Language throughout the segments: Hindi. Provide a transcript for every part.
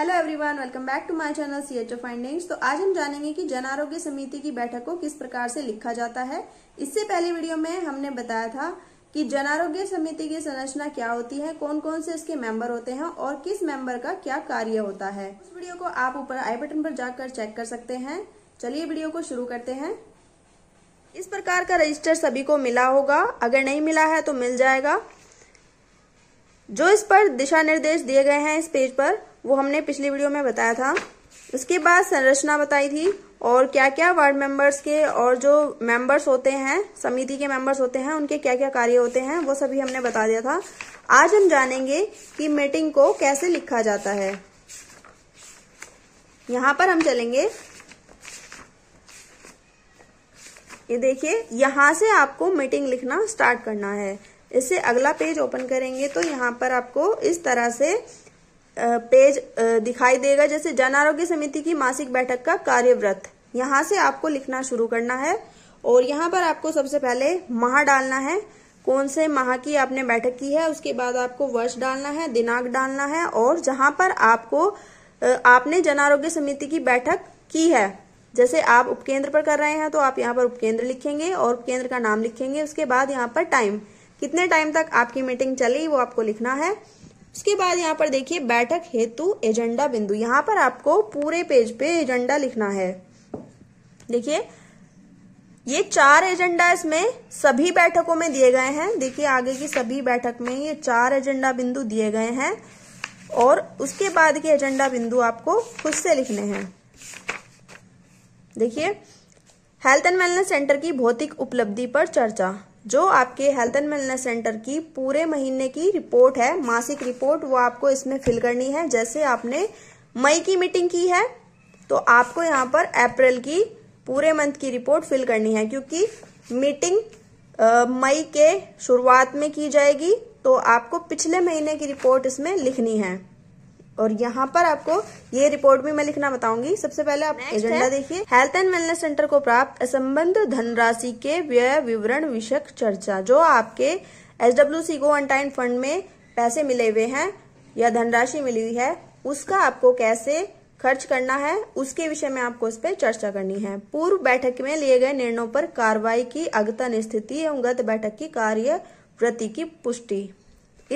hello everyone welcome back to my channel C H findings तो आज हम जानेंगे कि जन आरोग्य समिति की बैठक को किस प्रकार से लिखा जाता है इससे पहले वीडियो में हमने बताया था कि जन आरोग्य समिति की संरचना क्या होती है कौन कौन से इसके मेंबर होते हैं और किस मेंबर का क्या कार्य होता है उस वीडियो को आप ऊपर आई बटन पर जाकर चेक कर सकते हैं चलिए वीडियो को शुरू करते हैं इस प्रकार का रजिस्टर सभी को मिला होगा अगर नहीं मिला है तो मिल जाएगा जो इस पर दिशा निर्देश दिए गए हैं इस पेज पर वो हमने पिछली वीडियो में बताया था उसके बाद संरचना बताई थी और क्या क्या वार्ड मेंबर्स के और जो मेंबर्स होते हैं समिति के मेंबर्स होते हैं उनके क्या क्या कार्य होते हैं वो सभी हमने बता दिया था आज हम जानेंगे कि मीटिंग को कैसे लिखा जाता है यहाँ पर हम चलेंगे ये देखिए यहां से आपको मीटिंग लिखना स्टार्ट करना है इससे अगला पेज ओपन करेंगे तो यहाँ पर आपको इस तरह से पेज दिखाई देगा जैसे जन आरोग्य समिति की मासिक बैठक का कार्यव्रत यहाँ से आपको लिखना शुरू करना है और यहाँ पर आपको सबसे पहले माह डालना है कौन से माह की आपने बैठक की है उसके बाद आपको वर्ष डालना है दिनांक डालना है और जहां पर आपको आपने जन आरोग्य समिति की बैठक की है जैसे आप उपकेंद्र पर कर रहे हैं तो आप यहाँ पर उपकेंद्र लिखेंगे और उपकेंद्र का नाम लिखेंगे उसके बाद यहाँ पर टाइम कितने टाइम तक आपकी मीटिंग चली वो आपको लिखना है उसके बाद यहाँ पर देखिए बैठक हेतु एजेंडा बिंदु यहाँ पर आपको पूरे पेज पे एजेंडा लिखना है देखिए ये चार एजेंडा इसमें सभी बैठकों में दिए गए हैं देखिए आगे की सभी बैठक में ये चार एजेंडा बिंदु दिए गए हैं और उसके बाद के एजेंडा बिंदु आपको खुद से लिखने हैं देखिए हेल्थ एंड वेलनेस सेंटर की भौतिक उपलब्धि पर चर्चा जो आपके हेल्थ एंड वेलनेस सेंटर की पूरे महीने की रिपोर्ट है मासिक रिपोर्ट वो आपको इसमें फिल करनी है जैसे आपने मई की मीटिंग की है तो आपको यहाँ पर अप्रैल की पूरे मंथ की रिपोर्ट फिल करनी है क्योंकि मीटिंग मई के शुरुआत में की जाएगी तो आपको पिछले महीने की रिपोर्ट इसमें लिखनी है और यहाँ पर आपको ये रिपोर्ट भी मैं लिखना बताऊंगी सबसे पहले आप एजेंडा देखिए हेल्थ एंड वेलनेस सेंटर को प्राप्त असंबंध धनराशि के व्यय विवरण विषयक चर्चा जो आपके एच डब्ल्यू सी गो फंड में पैसे मिले हुए हैं या धनराशि मिली हुई है उसका आपको कैसे खर्च करना है उसके विषय में आपको इस पर चर्चा करनी है पूर्व बैठक में लिए गए निर्णयों पर कार्रवाई की अगतन स्थिति एवं गत बैठक की कार्य प्रति की पुष्टि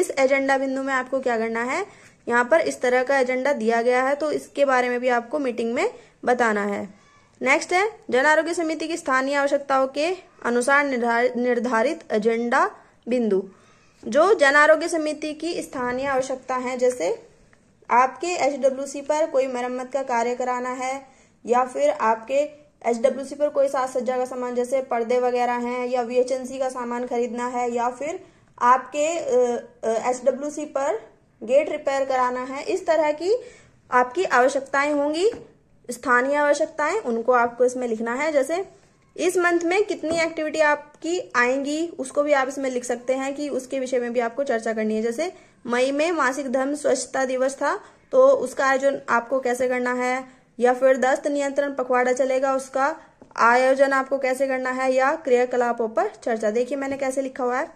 इस एजेंडा बिंदु में आपको क्या करना है यहाँ पर इस तरह का एजेंडा दिया गया है तो इसके बारे में भी आपको मीटिंग में बताना है नेक्स्ट है जन आरोग्य समिति की स्थानीय आवश्यकताओं के अनुसार निर्धारित एजेंडा बिंदु जो जन आरोग्य समिति की स्थानीय आवश्यकता है जैसे आपके एच पर कोई मरम्मत का कार्य कराना है या फिर आपके एच पर कोई साज सज्जा का सामान जैसे पर्दे वगैरह हैं या वी का सामान खरीदना है या फिर आपके एच पर गेट रिपेयर कराना है इस तरह की आपकी आवश्यकताएं होंगी स्थानीय आवश्यकताएं उनको आपको इसमें लिखना है जैसे इस मंथ में कितनी एक्टिविटी आपकी आएंगी उसको भी आप इसमें लिख सकते हैं कि उसके विषय में भी आपको चर्चा करनी है जैसे मई में मासिक धर्म स्वच्छता दिवस था तो उसका आयोजन आपको कैसे करना है या फिर दस्त नियंत्रण पखवाड़ा चलेगा उसका आयोजन आपको कैसे करना है या क्रियाकलापों पर चर्चा देखिए मैंने कैसे लिखा हुआ है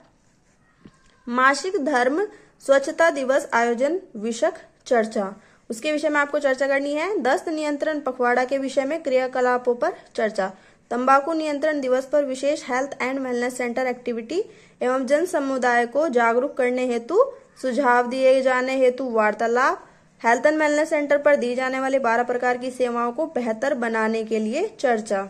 मासिक धर्म स्वच्छता दिवस आयोजन विषक चर्चा उसके विषय में आपको चर्चा करनी है दस्त नियंत्रण पखवाड़ा के विषय में क्रियाकलापों पर चर्चा तंबाकू नियंत्रण दिवस पर विशेष health and wellness centre activity एवं जन समुदाय को जागरूक करने हेतु सुझाव दिए जाने हेतु वार्तालाप हेल्थ एंड वेलनेस सेंटर पर दी जाने वाले बारह प्रकार की सेवाओं को बेहतर बनाने के लिए चर्चा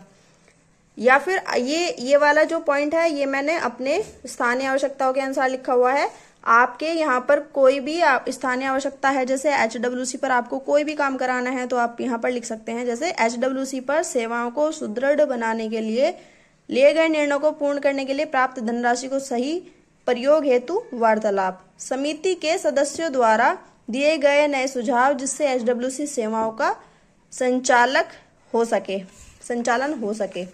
या फिर ये ये वाला जो पॉइंट है ये मैंने अपने स्थानीय आवश्यकताओं के अनुसार लिखा हुआ है आपके यहाँ पर कोई भी स्थानीय आवश्यकता है जैसे एच पर आपको कोई भी काम कराना है तो आप यहाँ पर लिख सकते हैं जैसे एच पर सेवाओं को सुदृढ़ बनाने के लिए लिए गए निर्णयों को पूर्ण करने के लिए प्राप्त धनराशि को सही प्रयोग हेतु वार्तालाप समिति के सदस्यों द्वारा दिए गए नए सुझाव जिससे एच सेवाओं का संचालक हो सके संचालन हो सके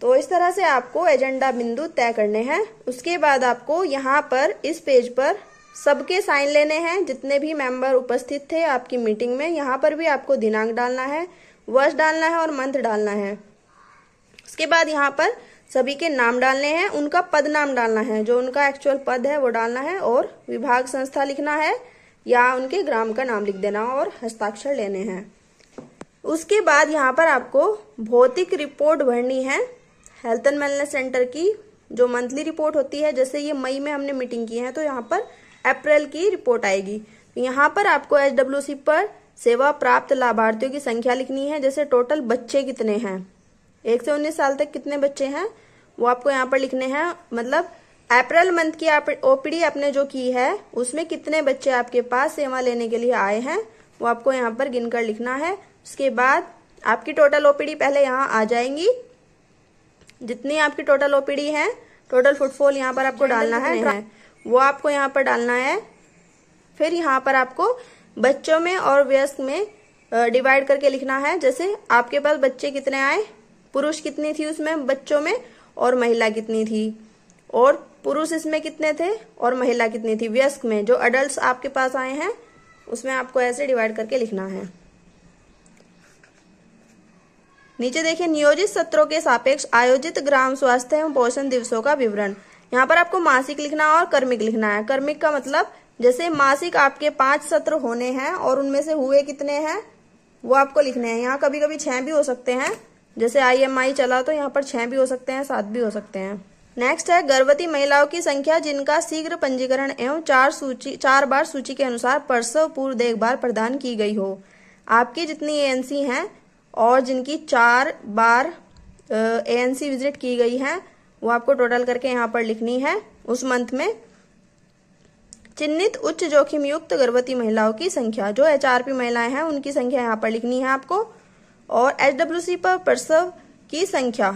तो इस तरह से आपको एजेंडा बिंदु तय करने हैं उसके बाद आपको यहाँ पर इस पेज पर सबके साइन लेने हैं जितने भी मेंबर उपस्थित थे आपकी मीटिंग में यहाँ पर भी आपको दिनांक डालना है वर्ष डालना है और मंथ डालना है उसके बाद यहाँ पर सभी के नाम डालने हैं उनका पद नाम डालना है जो उनका एक्चुअल पद है वो डालना है और विभाग संस्था लिखना है या उनके ग्राम का नाम लिख देना और हस्ताक्षर लेने हैं उसके बाद यहाँ पर आपको भौतिक रिपोर्ट भरनी है हेल्थ एंड वेलनेस सेंटर की जो मंथली रिपोर्ट होती है जैसे ये मई में हमने मीटिंग की है तो यहाँ पर अप्रैल की रिपोर्ट आएगी तो यहाँ पर आपको एच पर सेवा प्राप्त लाभार्थियों की संख्या लिखनी है जैसे टोटल बच्चे कितने हैं एक से उन्नीस साल तक कितने बच्चे हैं वो आपको यहाँ पर लिखने हैं मतलब अप्रैल मंथ की आप ओपीडी आपने जो की है उसमें कितने बच्चे आपके पास सेवा लेने के लिए आए हैं वो आपको यहाँ पर गिनकर लिखना है उसके बाद आपकी टोटल ओपीडी पहले यहाँ आ जाएंगी जितनी आपकी टोटल ओपीडी है टोटल फुटफॉल यहाँ पर आपको डालना है, वो आपको यहाँ पर डालना है फिर यहाँ पर आपको बच्चों में और व्यस्क में डिवाइड करके लिखना है जैसे आपके पास बच्चे कितने आए पुरुष कितनी थी उसमें बच्चों में और महिला कितनी थी और पुरुष इसमें कितने थे और महिला कितनी थी व्यस्क में जो अडल्ट आपके पास आए हैं उसमें आपको ऐसे डिवाइड करके लिखना है नीचे देखिए नियोजित सत्रों के सापेक्ष आयोजित ग्राम स्वास्थ्य एवं पोषण दिवसों का विवरण यहाँ पर आपको मासिक लिखना और कर्मिक लिखना है कर्मिक का मतलब जैसे मासिक आपके पांच सत्र होने हैं और उनमें से हुए कितने हैं वो आपको लिखने हैं यहाँ कभी कभी छह भी हो सकते हैं जैसे आईएमआई चला तो यहाँ पर छह भी हो सकते हैं सात भी हो सकते हैं नेक्स्ट है गर्भवती महिलाओं की संख्या जिनका शीघ्र पंजीकरण एवं चार सूची चार बार सूची के अनुसार प्रसव पूर्व देखभाल प्रदान की गई हो आपकी जितनी एनसी हैं और जिनकी चार बार एएनसी विजिट की गई है वो आपको टोटल करके यहाँ पर लिखनी है उस मंथ में चिन्हित उच्च जोखिम युक्त गर्भवती महिलाओं की संख्या जो एचआरपी महिलाएं हैं उनकी संख्या यहाँ पर लिखनी है आपको और एचडब्ल्यूसी पर प्रसव की संख्या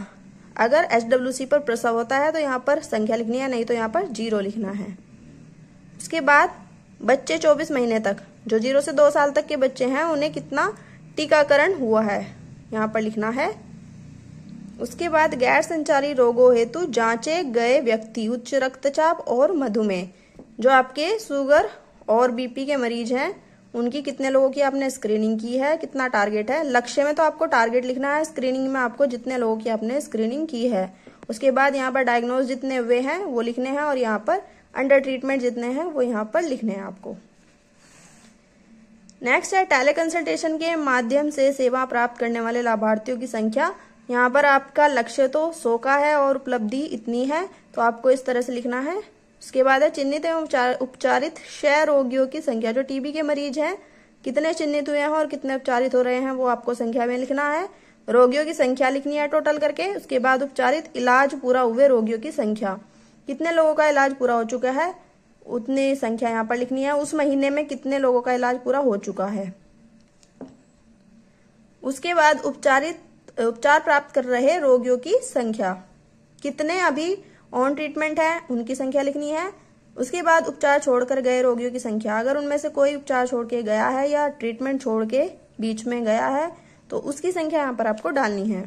अगर एचडब्ल्यूसी पर प्रसव होता है तो यहाँ पर संख्या लिखनी है नहीं तो यहाँ पर जीरो लिखना है उसके बाद बच्चे 24 महीने तक जो जीरो से दो साल तक के बच्चे हैं उन्हें कितना टीकाकरण हुआ है यहाँ पर लिखना है उसके बाद गैर संचारी रोगों हेतु जांचे गए व्यक्ति उच्च रक्तचाप और मधुमेह जो आपके शुगर और बीपी के मरीज हैं उनकी कितने लोगों की आपने स्क्रीनिंग की है कितना टारगेट है लक्ष्य में तो आपको टारगेट लिखना है स्क्रीनिंग में आपको जितने लोगों की आपने स्क्रीनिंग की है उसके बाद यहाँ पर डायग्नोज जितने हुए हैं वो लिखने हैं और यहाँ पर अंडर ट्रीटमेंट जितने हैं वो यहाँ पर लिखने हैं आपको नेक्स्ट है टेली कंसल्टेशन के माध्यम से सेवा प्राप्त करने वाले लाभार्थियों की संख्या यहाँ पर आपका लक्ष्य तो सौ का है और उपलब्धि इतनी है तो आपको इस तरह से लिखना है उसके बाद है चिन्हित एवं उपचारित क्षय रोगियों की संख्या जो टीबी के मरीज हैं कितने चिन्हित हुए हैं और कितने उपचारित हो रहे हैं वो आपको संख्या में लिखना है रोगियों की संख्या लिखनी है टोटल करके उसके बाद उपचारित इलाज पूरा हुए रोगियों की संख्या कितने लोगों का इलाज पूरा हो चुका है उतनी संख्या यहाँ पर लिखनी है उस महीने में कितने लोगों का इलाज पूरा हो चुका है उसके बाद उपचारित उपचार प्राप्त कर रहे रोगियों की संख्या कितने अभी ऑन ट्रीटमेंट है उनकी संख्या लिखनी है उसके बाद उपचार छोड़कर गए रोगियों की संख्या अगर उनमें से कोई उपचार छोड़ के गया है या ट्रीटमेंट छोड़ के बीच में गया है तो उसकी संख्या यहाँ पर आपको डालनी है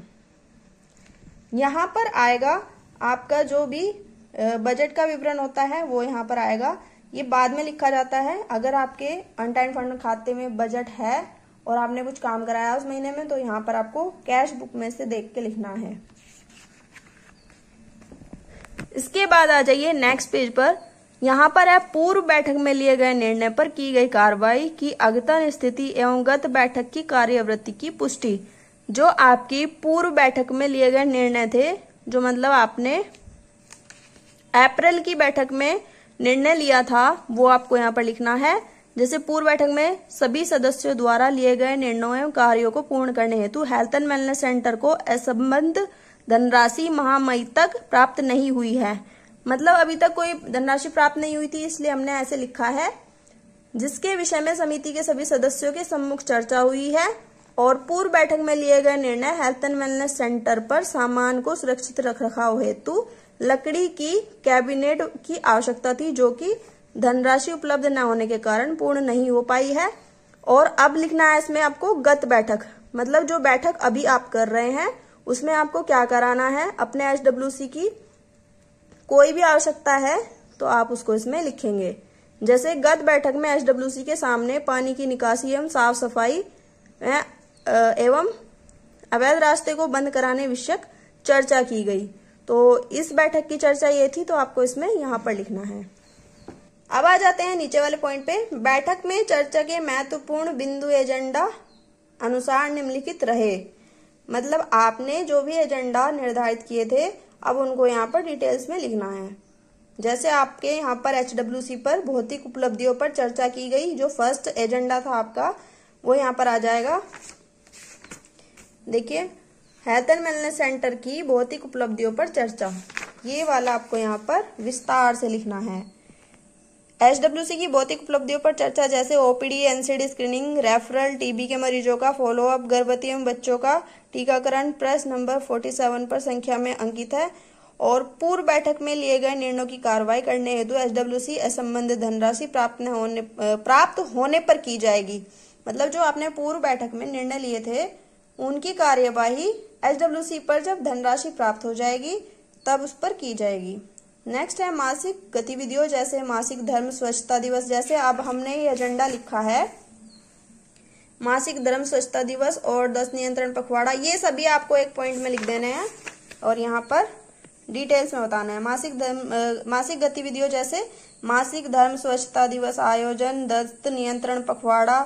यहाँ पर आएगा आपका जो भी बजट का विवरण होता है वो यहाँ पर आएगा ये बाद में लिखा जाता है अगर आपके अनटाइम फंड खाते में बजट है और आपने कुछ काम कराया उस महीने में तो यहाँ पर आपको कैश बुक में से देख के लिखना है इसके बाद आ जाइए नेक्स्ट पेज पर यहाँ पर है पूर्व बैठक में लिए गए निर्णय पर की गई कार्रवाई की अगतन स्थिति एवं गत बैठक की कार्यवृत्ति की पुष्टि जो आपकी पूर्व बैठक में लिए गए निर्णय थे जो मतलब आपने अप्रैल की बैठक में निर्णय लिया था वो आपको यहाँ पर लिखना है जैसे पूर्व बैठक में सभी सदस्यों द्वारा लिए गए निर्णयों एवं कार्यों को पूर्ण करने हेतु हेल्थ एंड वेलनेस सेंटर को असंबद्ध धनराशि महामई तक प्राप्त नहीं हुई है मतलब अभी तक कोई धनराशि प्राप्त नहीं हुई थी इसलिए हमने ऐसे लिखा है जिसके विषय में समिति के सभी सदस्यों के सम्मुख चर्चा हुई है और पूर्व बैठक में लिए गए निर्णय हेल्थ एंड वेलनेस सेंटर पर सामान को सुरक्षित रख रखाव हेतु लकड़ी की कैबिनेट की आवश्यकता थी जो कि धनराशि उपलब्ध न होने के कारण पूर्ण नहीं हो पाई है और अब लिखना है इसमें आपको गत बैठक मतलब जो बैठक अभी आप कर रहे हैं उसमें आपको क्या कराना है अपने एच की कोई भी आवश्यकता है तो आप उसको इसमें लिखेंगे जैसे गत बैठक में एच के सामने पानी की निकासी एवं साफ सफाई एवं अवैध रास्ते को बंद कराने विषय चर्चा की गई तो इस बैठक की चर्चा ये थी तो आपको इसमें यहाँ पर लिखना है अब आ जाते हैं नीचे वाले पॉइंट पे बैठक में चर्चा के महत्वपूर्ण बिंदु एजेंडा अनुसार निम्नलिखित रहे मतलब आपने जो भी एजेंडा निर्धारित किए थे अब उनको यहाँ पर डिटेल्स में लिखना है जैसे आपके यहाँ पर एच पर भौतिक उपलब्धियों पर चर्चा की गई जो फर्स्ट एजेंडा था आपका वो यहाँ पर आ जाएगा देखिए हैदर वेलनेस सेंटर की भौतिक उपलब्धियों पर चर्चा ये वाला आपको यहाँ पर विस्तार से लिखना है एच की भौतिक उपलब्धियों पर चर्चा जैसे OPD NCD screening referral TB के मरीजों का फॉलोअप गर्भवती एवं बच्चों का टीकाकरण प्रेस नंबर 47 पर संख्या में अंकित है और पूर्व बैठक में लिए गए निर्णयों की कार्रवाई करने हेतु एच असंबंधित धनराशि प्राप्त होने प्राप्त होने पर की जाएगी मतलब जो आपने पूर्व बैठक में निर्णय लिए थे उनकी कार्यवाही एचडब्ल्यूसी पर जब धनराशि प्राप्त हो जाएगी तब उस पर की जाएगी नेक्स्ट है मासिक गतिविधियों जैसे मासिक धर्म स्वच्छता दिवस जैसे अब हमने ये एजेंडा लिखा है मासिक धर्म स्वच्छता दिवस और दस नियंत्रण पखवाड़ा ये सभी आपको एक पॉइंट में लिख देने हैं और यहाँ पर डिटेल्स में बताना है मासिक धर्म आ, मासिक गतिविधियों जैसे मासिक धर्म स्वच्छता दिवस आयोजन दस्त नियंत्रण पखवाड़ा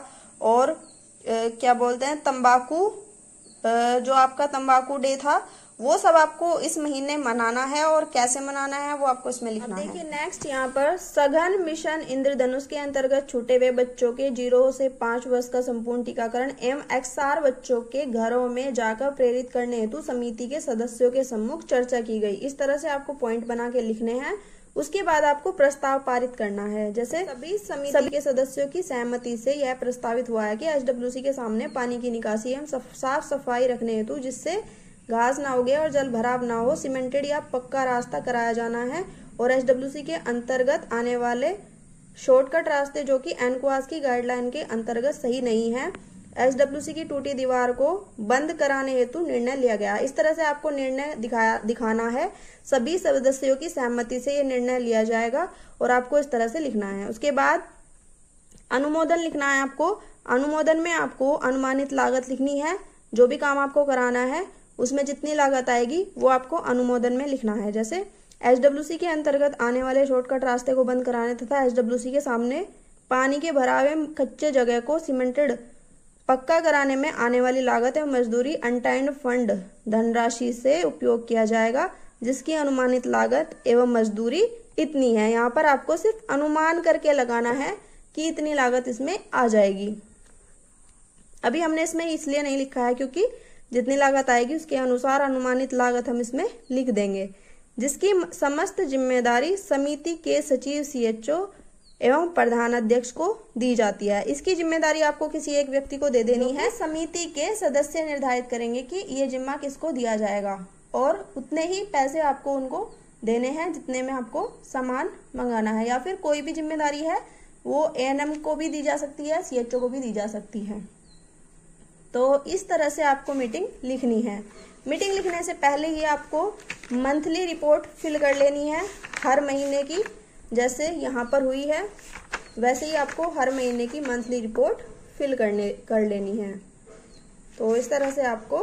और आ, क्या बोलते हैं तंबाकू जो आपका तंबाकू डे था वो सब आपको इस महीने मनाना है और कैसे मनाना है वो आपको इसमें लिखना है देखिए नेक्स्ट यहाँ पर सघन मिशन इंद्रधनुष के अंतर्गत छूटे हुए बच्चों के जीरो से पांच वर्ष का संपूर्ण टीकाकरण एवं आर बच्चों के घरों में जाकर प्रेरित करने हेतु समिति के सदस्यों के सम्मुख चर्चा की गई इस तरह से आपको पॉइंट बना के लिखने हैं उसके बाद आपको प्रस्ताव पारित करना है जैसे सभी समिति सभी के सदस्यों की सहमति से यह प्रस्तावित हुआ है कि एचडब्ल्यूसी के सामने पानी की निकासी एवं साफ सफाई रखने हेतु जिससे घास ना उगे और जल भराव ना हो सीमेंटेड या पक्का रास्ता कराया जाना है और एचडब्ल्यूसी के अंतर्गत आने वाले शॉर्टकट रास्ते जो कि एनकुआस की गाइडलाइन के अंतर्गत सही नहीं है एसडब्ल्यूसी की टूटी दीवार को बंद कराने हेतु निर्णय लिया गया इस तरह से आपको निर्णय दिखाया दिखाना है सभी सदस्यों की सहमति से ये निर्णय लिया जाएगा और आपको इस तरह से लिखना है उसके बाद अनुमोदन लिखना है आपको अनुमोदन में आपको अनुमानित लागत लिखनी है जो भी काम आपको कराना है उसमें जितनी लागत आएगी वो आपको अनुमोदन में लिखना है जैसे एच के अंतर्गत आने वाले शॉर्टकट रास्ते को बंद कराने तथा एच के सामने पानी के भरावे कच्चे जगह को सीमेंटेड पक्का कराने में आने वाली लागत एवं मजदूरी अनटाइंड फंड धनराशि से उपयोग किया जाएगा जिसकी अनुमानित लागत एवं मजदूरी इतनी है यहाँ पर आपको सिर्फ अनुमान करके लगाना है कि इतनी लागत इसमें आ जाएगी अभी हमने इसमें इसलिए नहीं लिखा है क्योंकि जितनी लागत आएगी उसके अनुसार अनुमानित लागत हम इसमें लिख देंगे जिसकी समस्त जिम्मेदारी समिति के सचिव सीएचओ एवं प्रधान अध्यक्ष को दी जाती है इसकी जिम्मेदारी आपको किसी एक व्यक्ति को दे देनी है समिति के सदस्य निर्धारित करेंगे कि ये जिम्मा किसको दिया जाएगा और उतने ही पैसे आपको उनको देने हैं जितने में आपको सामान मंगाना है या फिर कोई भी जिम्मेदारी है वो ए को भी दी जा सकती है सीएचओ को भी दी जा सकती है तो इस तरह से आपको मीटिंग लिखनी है मीटिंग लिखने से पहले ही आपको मंथली रिपोर्ट फिल कर लेनी है हर महीने की जैसे यहाँ पर हुई है वैसे ही आपको हर महीने की मंथली रिपोर्ट फिल करने कर लेनी है तो इस तरह से आपको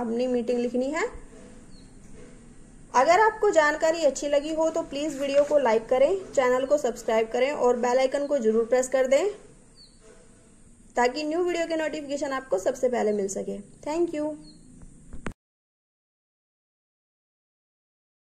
अपनी मीटिंग लिखनी है अगर आपको जानकारी अच्छी लगी हो तो प्लीज़ वीडियो को लाइक करें चैनल को सब्सक्राइब करें और बेल आइकन को जरूर प्रेस कर दें ताकि न्यू वीडियो के नोटिफिकेशन आपको सबसे पहले मिल सके थैंक यू